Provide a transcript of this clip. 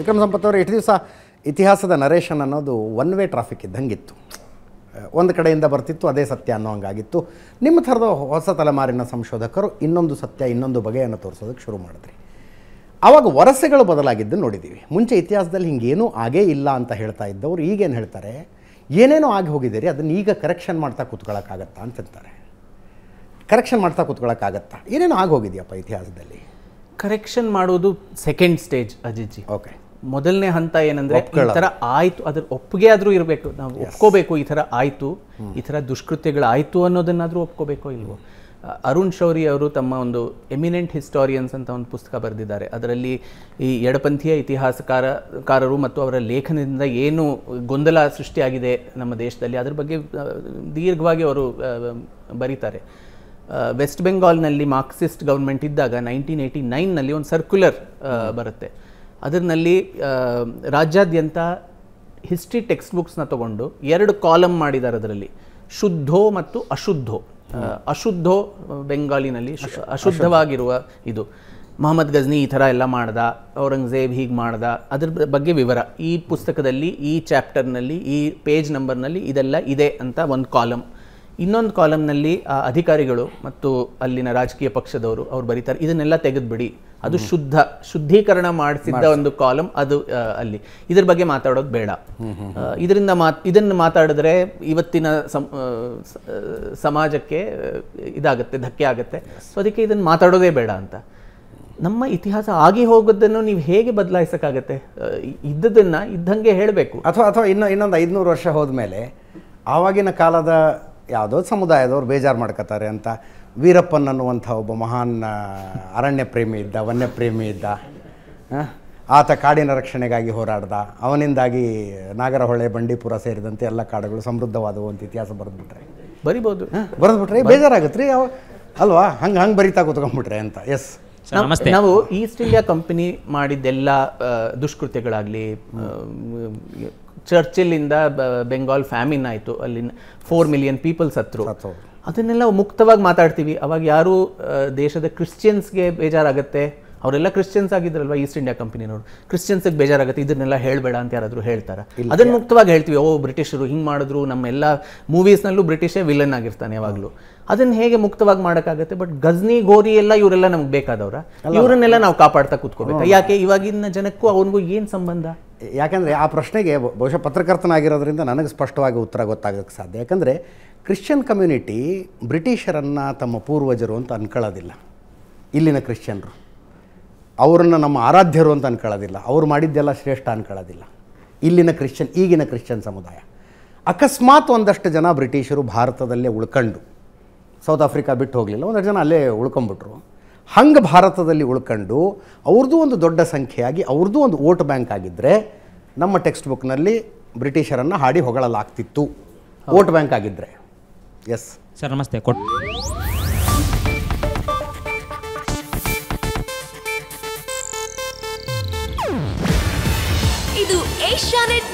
ವಿಕ್ರಮ್ ಸಂಪತ್ ಅವರು ದಿವಸ ಇತಿಹಾಸದ ನರೇಷನ್ ಅನ್ನೋದು ಒನ್ ವೇ ಟ್ರಾಫಿಕ್ ಇದ್ದಂಗಿತ್ತು ಒಂದು ಕಡೆಯಿಂದ ಬರ್ತಿತ್ತು ಅದೇ ಸತ್ಯ ಅನ್ನೋ ಹಂಗಾಗಿತ್ತು ನಿಮ್ಮ ಥರದ ಹೊಸ ತಲೆಮಾರಿನ ಸಂಶೋಧಕರು ಇನ್ನೊಂದು ಸತ್ಯ ಇನ್ನೊಂದು ಬಗೆಯನ್ನು ತೋರಿಸೋದಕ್ಕೆ ಶುರು ಮಾಡಿದ್ರಿ ಆವಾಗ ವರಸೆಗಳು ಬದಲಾಗಿದ್ದು ನೋಡಿದ್ದೀವಿ ಮುಂಚೆ ಇತಿಹಾಸದಲ್ಲಿ ಹಿಂಗೇನೂ ಆಗೇ ಇಲ್ಲ ಅಂತ ಹೇಳ್ತಾ ಇದ್ದವರು ಈಗೇನು ಹೇಳ್ತಾರೆ ಏನೇನೋ ಆಗಿ ಹೋಗಿದ್ದೀರಿ ಅದನ್ನು ಈಗ ಕರೆಕ್ಷನ್ ಮಾಡ್ತಾ ಕೂತ್ಕೊಳ್ಳೋಕ್ಕಾಗತ್ತಾ ಅಂತಾರೆ ಕರೆಕ್ಷನ್ ಮಾಡ್ತಾ ಕೂತ್ಕೊಳ್ಳೋಕ್ಕಾಗತ್ತಾ ಏನೇನೋ ಆಗೋಗಿದೆಯಪ್ಪ ಇತಿಹಾಸದಲ್ಲಿ ಕರೆಕ್ಷನ್ ಮಾಡೋದು ಸೆಕೆಂಡ್ ಸ್ಟೇಜ್ ಜಿ ಓಕೆ ಮೊದಲನೇ ಹಂತ ಏನಂದ್ರೆ ಈ ತರ ಆಯಿತು ಅದ್ರ ಒಪ್ಪಿಗೆ ಆದ್ರೂ ಇರಬೇಕು ನಾವು ಒಪ್ಕೋಬೇಕು ಈ ತರ ಆಯ್ತು ಈ ದುಷ್ಕೃತ್ಯಗಳು ಆಯ್ತು ಅನ್ನೋದನ್ನಾದ್ರೂ ಒಪ್ಕೋಬೇಕೋ ಇಲ್ವೋ ಅರುಣ್ ಶೌರಿ ಅವರು ತಮ್ಮ ಒಂದು ಎಮಿನೆಂಟ್ ಹಿಸ್ಟೋರಿಯನ್ಸ್ ಅಂತ ಒಂದು ಪುಸ್ತಕ ಬರೆದಿದ್ದಾರೆ ಅದರಲ್ಲಿ ಈ ಎಡಪಂಥೀಯ ಇತಿಹಾಸಕಾರಕಾರರು ಮತ್ತು ಅವರ ಲೇಖನದಿಂದ ಏನು ಗೊಂದಲ ಸೃಷ್ಟಿಯಾಗಿದೆ ನಮ್ಮ ದೇಶದಲ್ಲಿ ಅದರ ಬಗ್ಗೆ ದೀರ್ಘವಾಗಿ ಅವರು ಬರೀತಾರೆ ವೆಸ್ಟ್ ಬೆಂಗಾಲ್ನಲ್ಲಿ ಮಾರ್ಕ್ಸಿಸ್ಟ್ ಗೌರ್ಮೆಂಟ್ ಇದ್ದಾಗ ನೈನ್ಟೀನ್ ಏಯ್ಟಿ ನೈನ್ನಲ್ಲಿ ಒಂದು ಸರ್ಕ್ಯುಲರ್ ಬರುತ್ತೆ ಅದರಲ್ಲಿ ರಾಜ್ಯಾದ್ಯಂತ ಹಿಸ್ಟ್ರಿ ಟೆಕ್ಸ್ಟ್ ಬುಕ್ಸ್ನ ತಗೊಂಡು ಎರಡು ಕಾಲಮ್ ಮಾಡಿದ್ದಾರೆ ಅದರಲ್ಲಿ ಶುದ್ಧೋ ಮತ್ತು ಅಶುದ್ಧೋ ಅಶುದ್ಧೋ ಬೆಂಗಾಲಿನಲ್ಲಿ ಅಶುದ್ಧವಾಗಿರುವ ಇದು ಮೊಹಮ್ಮದ್ ಗಜ್ನಿ ಈ ಥರ ಎಲ್ಲ ಮಾಡ್ದ ಔರಂಗಜೇಬ್ ಹೀಗೆ ಮಾಡ್ದ ಅದ್ರ ಬಗ್ಗೆ ವಿವರ ಈ ಪುಸ್ತಕದಲ್ಲಿ ಈ ಚಾಪ್ಟರ್ನಲ್ಲಿ ಈ ಪೇಜ್ ನಂಬರ್ನಲ್ಲಿ ಇದೆಲ್ಲ ಇದೆ ಅಂತ ಒಂದು ಕಾಲಮ್ ಇನ್ನೊಂದು ಕಾಲಮ್ನಲ್ಲಿ ಆ ಅಧಿಕಾರಿಗಳು ಮತ್ತು ಅಲ್ಲಿನ ರಾಜಕೀಯ ಪಕ್ಷದವರು ಅವ್ರು ಬರೀತಾರೆ ಇದನ್ನೆಲ್ಲ ತೆಗೆದುಬಿಡಿ ಅದು ಶುದ್ಧ ಶುದ್ಧೀಕರಣ ಮಾಡಿಸಿದ್ದ ಒಂದು ಕಾಲಮ್ ಅದು ಅಲ್ಲಿ ಇದ್ರ ಬಗ್ಗೆ ಮಾತಾಡೋದು ಬೇಡ ಇದರಿಂದ ಮಾತ್ ಇದನ್ನು ಮಾತಾಡಿದ್ರೆ ಇವತ್ತಿನ ಸಮಾಜಕ್ಕೆ ಇದಾಗುತ್ತೆ ಧಕ್ಕೆ ಆಗುತ್ತೆ ಸೊ ಅದಕ್ಕೆ ಇದನ್ನು ಮಾತಾಡೋದೇ ಬೇಡ ಅಂತ ನಮ್ಮ ಇತಿಹಾಸ ಆಗಿ ಹೋಗೋದನ್ನು ನೀವು ಹೇಗೆ ಬದಲಾಯಿಸಕ್ಕಾಗತ್ತೆ ಇದ್ದದನ್ನು ಇದ್ದಂಗೆ ಹೇಳಬೇಕು ಅಥವಾ ಅಥವಾ ಇನ್ನೊಂದು ಐದುನೂರು ವರ್ಷ ಹೋದ್ಮೇಲೆ ಆವಾಗಿನ ಕಾಲದ ಯಾವುದೋ ಸಮುದಾಯದವ್ರು ಬೇಜಾರು ಮಾಡ್ಕೋತಾರೆ ಅಂತ ವೀರಪ್ಪನ್ ಅನ್ನುವಂಥ ಒಬ್ಬ ಮಹಾನ್ ಅರಣ್ಯ ಪ್ರೇಮಿ ಇದ್ದ ವನ್ಯಪ್ರೇಮಿ ಇದ್ದ ಆತ ಕಾಡಿನ ರಕ್ಷಣೆಗಾಗಿ ಹೋರಾಡ್ದ ಅವನಿಂದಾಗಿ ನಾಗರಹೊಳೆ ಬಂಡೀಪುರ ಸೇರಿದಂತೆ ಎಲ್ಲ ಕಾಡುಗಳು ಸಮೃದ್ಧವಾದವು ಅಂತ ಇತಿಹಾಸ ಬರೆದ್ಬಿಟ್ರೆ ಬರಿಬೋದು ಬರೆದ್ಬಿಟ್ರೆ ಬೇಜಾರಾಗುತ್ತೆ ರೀ ಅಲ್ವಾ ಹಂಗೆ ಹಂಗೆ ಬರಿತಾ ಕೂತ್ಕೊಂಡ್ಬಿಟ್ರೆ ಅಂತ ಎಸ್ ನಮಸ್ತೆ ನಾವು ಈಸ್ಟ್ ಇಂಡಿಯಾ ಕಂಪನಿ ಮಾಡಿದ್ದೆಲ್ಲ ದುಷ್ಕೃತ್ಯಗಳಾಗಲಿ ಚರ್ಚಿಲಿಂದ ಬೆಂಗಾಲ್ ಫ್ಯಾಮಿನ್ ಆಯಿತು ಅಲ್ಲಿ ಫೋರ್ ಮಿಲಿಯನ್ ಪೀಪಲ್ಸ್ ಹತ್ರ ಅದನ್ನೆಲ್ಲ ಮುಕ್ತವಾಗಿ ಮಾತಾಡ್ತೀವಿ ಅವಾಗ ಯಾರು ದೇಶದ ಕ್ರಿಶ್ಚಿಯನ್ಸ್ಗೆ ಬೇಜಾರಾಗುತ್ತೆ ಅವರೆಲ್ಲ ಕ್ರಿಶ್ಚಿಯನ್ಸ್ ಆಗಿದ್ರಲ್ವಾ ಈಸ್ಟ್ ಇಂಡಿಯಾ ಕಂಪನಿನವರು ಕ್ರಿಶ್ಚಿಯನ್ಸ್ಗೆ ಬೇಜಾರಾಗುತ್ತೆ ಇದನ್ನೆಲ್ಲ ಹೇಳಬೇಡ ಅಂತ ಯಾರಾದರೂ ಹೇಳ್ತಾರೆ ಅದನ್ನು ಮುಕ್ತವಾಗಿ ಹೇಳ್ತೀವಿ ಓ ಬ್ರಿಟಿಷರು ಹಿಂಗೆ ಮಾಡಿದ್ರು ನಮ್ಮೆಲ್ಲ ಮೂವೀಸ್ನಲ್ಲೂ ಬ್ರಿಟಿಷೇ ವಿಲನ್ ಆಗಿರ್ತಾನೆ ಯಾವಾಗಲೂ ಅದನ್ನು ಹೇಗೆ ಮುಕ್ತವಾಗಿ ಮಾಡೋಕ್ಕಾಗುತ್ತೆ ಬಟ್ ಗಜ್ನಿ ಗೋರಿ ಎಲ್ಲ ಇವರೆಲ್ಲ ನಮ್ಗೆ ಬೇಕಾದವ್ರ ಇವರನ್ನೆಲ್ಲ ನಾವು ಕಾಪಾಡ್ತಾ ಕೂತ್ಕೋಬೇಕು ಯಾಕೆ ಇವಾಗಿನ ಜನಕ್ಕೂ ಅವನಿಗೂ ಏನು ಸಂಬಂಧ ಯಾಕಂದರೆ ಆ ಪ್ರಶ್ನೆಗೆ ಬಹುಶಃ ಪತ್ರಕರ್ತನಾಗಿರೋದ್ರಿಂದ ನನಗೆ ಸ್ಪಷ್ಟವಾಗಿ ಉತ್ತರ ಗೊತ್ತಾಗೋಕ್ಕೆ ಸಾಧ್ಯ ಯಾಕಂದರೆ ಕ್ರಿಶ್ಚಿಯನ್ ಕಮ್ಯುನಿಟಿ ಬ್ರಿಟಿಷರನ್ನು ತಮ್ಮ ಪೂರ್ವಜರು ಅಂತ ಅಂದ್ಕೊಳ್ಳೋದಿಲ್ಲ ಇಲ್ಲಿನ ಕ್ರಿಶ್ಚಿಯನ್ರು ಅವರನ್ನು ನಮ್ಮ ಆರಾಧ್ಯರು ಅಂತ ಅನ್ಕೊಳ್ಳೋದಿಲ್ಲ ಅವ್ರು ಮಾಡಿದ್ದೆಲ್ಲ ಶ್ರೇಷ್ಠ ಅನ್ಕೊಳ್ಳೋದಿಲ್ಲ ಇಲ್ಲಿನ ಕ್ರಿಶ್ಚಿಯನ್ ಈಗಿನ ಕ್ರಿಶ್ಚಿಯನ್ ಸಮುದಾಯ ಅಕಸ್ಮಾತ್ ಒಂದಷ್ಟು ಜನ ಬ್ರಿಟಿಷರು ಭಾರತದಲ್ಲೇ ಉಳ್ಕಂಡು ಸೌತ್ ಆಫ್ರಿಕಾ ಬಿಟ್ಟು ಹೋಗಲಿಲ್ಲ ಒಂದಷ್ಟು ಜನ ಅಲ್ಲೇ ಉಳ್ಕೊಂಬಿಟ್ರು ಹಂಗೆ ಭಾರತದಲ್ಲಿ ಉಳ್ಕೊಂಡು ಅವ್ರದ್ದು ಒಂದು ದೊಡ್ಡ ಸಂಖ್ಯೆಯಾಗಿ ಅವ್ರದ್ದು ಒಂದು ವೋಟ್ ಬ್ಯಾಂಕ್ ಆಗಿದ್ದರೆ ನಮ್ಮ ಟೆಕ್ಸ್ಟ್ ಬುಕ್ನಲ್ಲಿ ಬ್ರಿಟಿಷರನ್ನು ಹಾಡಿ ಹೊಗಳಲಾಗ್ತಿತ್ತು ವೋಟ್ ಬ್ಯಾಂಕ್ ಆಗಿದ್ದರೆ ಎಸ್ ಸರ್ ನಮಸ್ತೆ ಕೊಟ್ ಇದು ಏಷ್ಯಾನೆಟ್